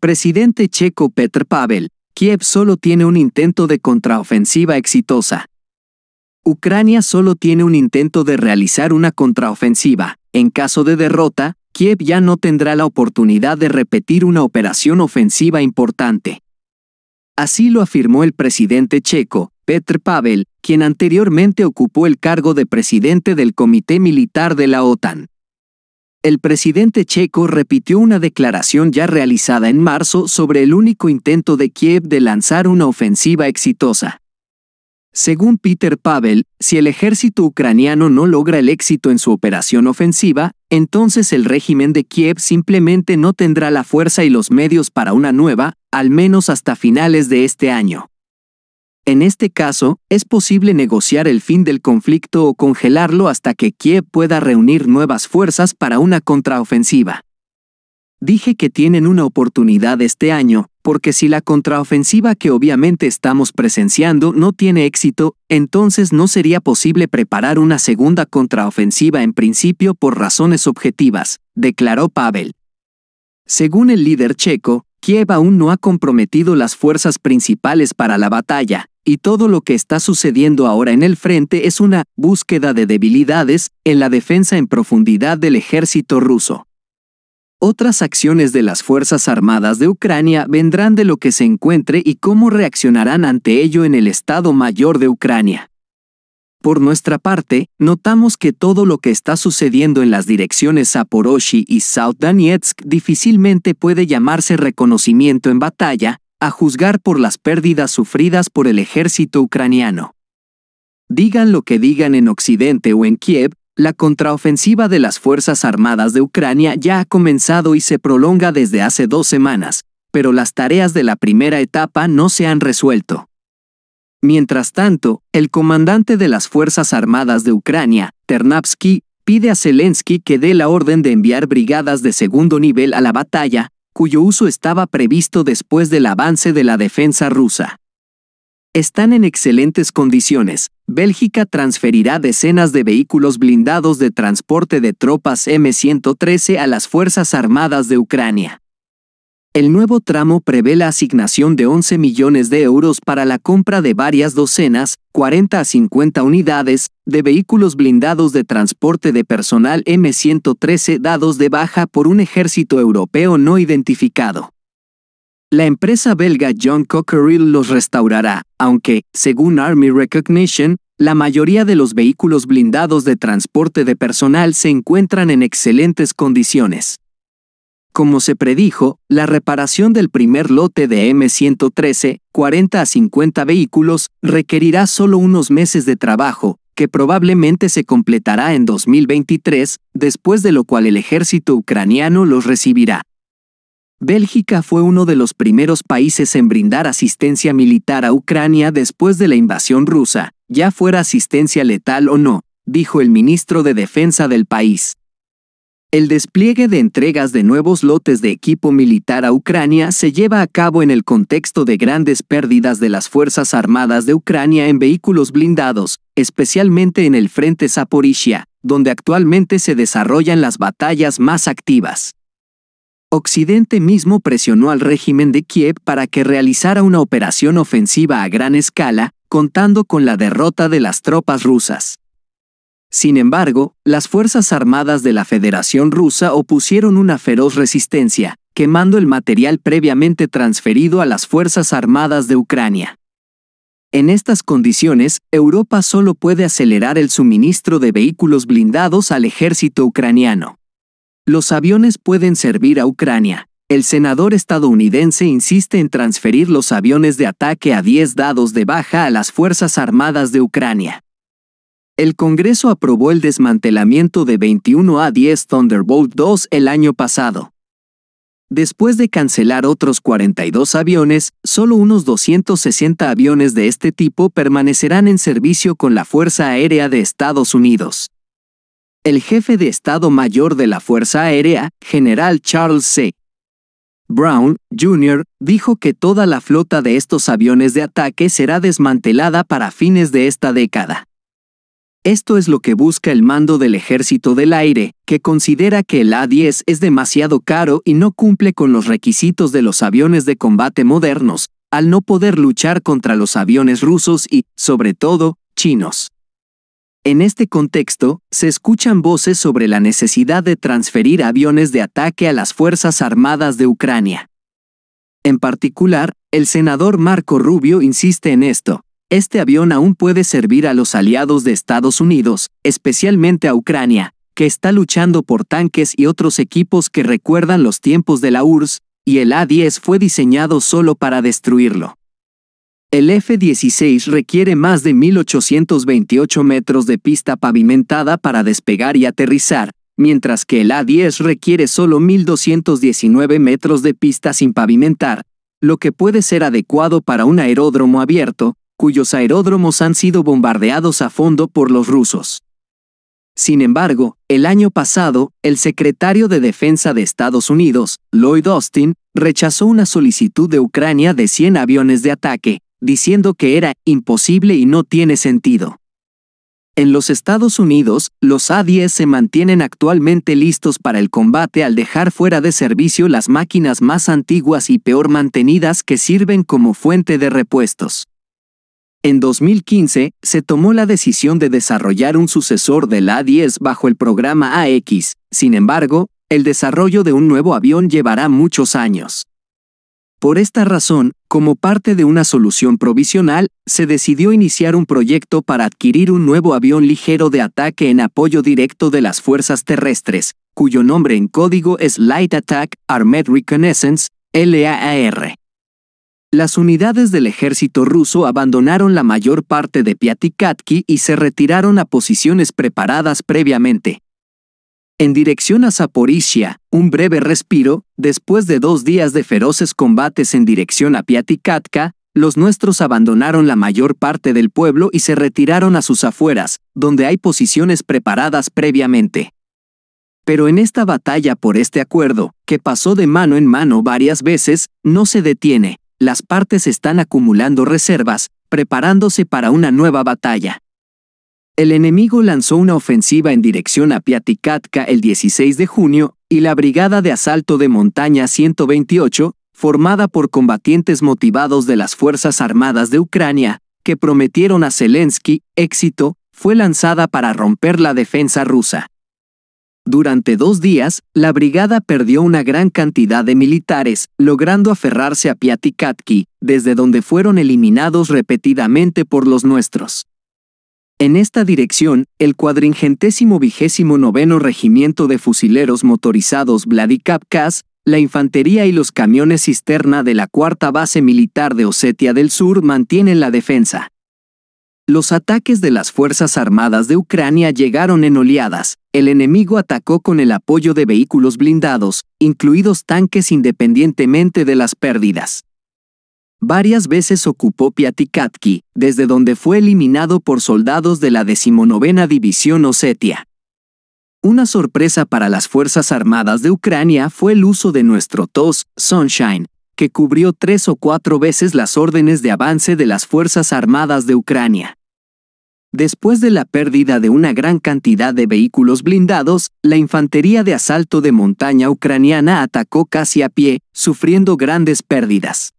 Presidente checo Petr Pavel, Kiev solo tiene un intento de contraofensiva exitosa. Ucrania solo tiene un intento de realizar una contraofensiva. En caso de derrota, Kiev ya no tendrá la oportunidad de repetir una operación ofensiva importante. Así lo afirmó el presidente checo, Petr Pavel, quien anteriormente ocupó el cargo de presidente del Comité Militar de la OTAN el presidente checo repitió una declaración ya realizada en marzo sobre el único intento de Kiev de lanzar una ofensiva exitosa. Según Peter Pavel, si el ejército ucraniano no logra el éxito en su operación ofensiva, entonces el régimen de Kiev simplemente no tendrá la fuerza y los medios para una nueva, al menos hasta finales de este año. En este caso, es posible negociar el fin del conflicto o congelarlo hasta que Kiev pueda reunir nuevas fuerzas para una contraofensiva. Dije que tienen una oportunidad este año, porque si la contraofensiva que obviamente estamos presenciando no tiene éxito, entonces no sería posible preparar una segunda contraofensiva en principio por razones objetivas, declaró Pavel. Según el líder checo, Kiev aún no ha comprometido las fuerzas principales para la batalla, y todo lo que está sucediendo ahora en el frente es una búsqueda de debilidades en la defensa en profundidad del ejército ruso. Otras acciones de las Fuerzas Armadas de Ucrania vendrán de lo que se encuentre y cómo reaccionarán ante ello en el Estado Mayor de Ucrania. Por nuestra parte, notamos que todo lo que está sucediendo en las direcciones Zaporoshi y South Donetsk difícilmente puede llamarse reconocimiento en batalla, a juzgar por las pérdidas sufridas por el ejército ucraniano. Digan lo que digan en Occidente o en Kiev, la contraofensiva de las Fuerzas Armadas de Ucrania ya ha comenzado y se prolonga desde hace dos semanas, pero las tareas de la primera etapa no se han resuelto. Mientras tanto, el comandante de las Fuerzas Armadas de Ucrania, Ternavsky, pide a Zelensky que dé la orden de enviar brigadas de segundo nivel a la batalla, cuyo uso estaba previsto después del avance de la defensa rusa. Están en excelentes condiciones. Bélgica transferirá decenas de vehículos blindados de transporte de tropas M113 a las Fuerzas Armadas de Ucrania. El nuevo tramo prevé la asignación de 11 millones de euros para la compra de varias docenas, 40 a 50 unidades, de vehículos blindados de transporte de personal M113 dados de baja por un ejército europeo no identificado. La empresa belga John Cockerill los restaurará, aunque, según Army Recognition, la mayoría de los vehículos blindados de transporte de personal se encuentran en excelentes condiciones. Como se predijo, la reparación del primer lote de M113, 40 a 50 vehículos, requerirá solo unos meses de trabajo, que probablemente se completará en 2023, después de lo cual el ejército ucraniano los recibirá. Bélgica fue uno de los primeros países en brindar asistencia militar a Ucrania después de la invasión rusa, ya fuera asistencia letal o no, dijo el ministro de Defensa del país. El despliegue de entregas de nuevos lotes de equipo militar a Ucrania se lleva a cabo en el contexto de grandes pérdidas de las Fuerzas Armadas de Ucrania en vehículos blindados, especialmente en el frente Zaporizhia, donde actualmente se desarrollan las batallas más activas. Occidente mismo presionó al régimen de Kiev para que realizara una operación ofensiva a gran escala, contando con la derrota de las tropas rusas. Sin embargo, las Fuerzas Armadas de la Federación Rusa opusieron una feroz resistencia, quemando el material previamente transferido a las Fuerzas Armadas de Ucrania. En estas condiciones, Europa solo puede acelerar el suministro de vehículos blindados al ejército ucraniano. Los aviones pueden servir a Ucrania. El senador estadounidense insiste en transferir los aviones de ataque a 10 dados de baja a las Fuerzas Armadas de Ucrania el Congreso aprobó el desmantelamiento de 21 A10 Thunderbolt 2 el año pasado. Después de cancelar otros 42 aviones, solo unos 260 aviones de este tipo permanecerán en servicio con la Fuerza Aérea de Estados Unidos. El jefe de Estado Mayor de la Fuerza Aérea, general Charles C. Brown, Jr., dijo que toda la flota de estos aviones de ataque será desmantelada para fines de esta década. Esto es lo que busca el mando del Ejército del Aire, que considera que el A-10 es demasiado caro y no cumple con los requisitos de los aviones de combate modernos, al no poder luchar contra los aviones rusos y, sobre todo, chinos. En este contexto, se escuchan voces sobre la necesidad de transferir aviones de ataque a las Fuerzas Armadas de Ucrania. En particular, el senador Marco Rubio insiste en esto, este avión aún puede servir a los aliados de Estados Unidos, especialmente a Ucrania, que está luchando por tanques y otros equipos que recuerdan los tiempos de la URSS, y el A-10 fue diseñado solo para destruirlo. El F-16 requiere más de 1.828 metros de pista pavimentada para despegar y aterrizar, mientras que el A-10 requiere solo 1.219 metros de pista sin pavimentar, lo que puede ser adecuado para un aeródromo abierto, cuyos aeródromos han sido bombardeados a fondo por los rusos. Sin embargo, el año pasado, el secretario de Defensa de Estados Unidos, Lloyd Austin, rechazó una solicitud de Ucrania de 100 aviones de ataque, diciendo que era imposible y no tiene sentido. En los Estados Unidos, los A-10 se mantienen actualmente listos para el combate al dejar fuera de servicio las máquinas más antiguas y peor mantenidas que sirven como fuente de repuestos. En 2015, se tomó la decisión de desarrollar un sucesor del A-10 bajo el programa AX, sin embargo, el desarrollo de un nuevo avión llevará muchos años. Por esta razón, como parte de una solución provisional, se decidió iniciar un proyecto para adquirir un nuevo avión ligero de ataque en apoyo directo de las fuerzas terrestres, cuyo nombre en código es Light Attack Armed Reconnaissance, LAAR. Las unidades del ejército ruso abandonaron la mayor parte de Piatikatki y se retiraron a posiciones preparadas previamente. En dirección a Zaporizhia, un breve respiro, después de dos días de feroces combates en dirección a Piatikatka, los nuestros abandonaron la mayor parte del pueblo y se retiraron a sus afueras, donde hay posiciones preparadas previamente. Pero en esta batalla por este acuerdo, que pasó de mano en mano varias veces, no se detiene, las partes están acumulando reservas, preparándose para una nueva batalla. El enemigo lanzó una ofensiva en dirección a Piatikatka el 16 de junio, y la Brigada de Asalto de Montaña 128, formada por combatientes motivados de las Fuerzas Armadas de Ucrania, que prometieron a Zelensky éxito, fue lanzada para romper la defensa rusa. Durante dos días, la brigada perdió una gran cantidad de militares, logrando aferrarse a Piatikatki, desde donde fueron eliminados repetidamente por los nuestros. En esta dirección, el cuadringentésimo vigésimo noveno Regimiento de Fusileros Motorizados Vladikavkaz, la infantería y los camiones cisterna de la cuarta base militar de Osetia del Sur mantienen la defensa. Los ataques de las Fuerzas Armadas de Ucrania llegaron en oleadas. El enemigo atacó con el apoyo de vehículos blindados, incluidos tanques independientemente de las pérdidas. Varias veces ocupó Piatikatki, desde donde fue eliminado por soldados de la decimonovena División Osetia. Una sorpresa para las Fuerzas Armadas de Ucrania fue el uso de nuestro TOS, Sunshine, que cubrió tres o cuatro veces las órdenes de avance de las Fuerzas Armadas de Ucrania. Después de la pérdida de una gran cantidad de vehículos blindados, la infantería de asalto de montaña ucraniana atacó casi a pie, sufriendo grandes pérdidas.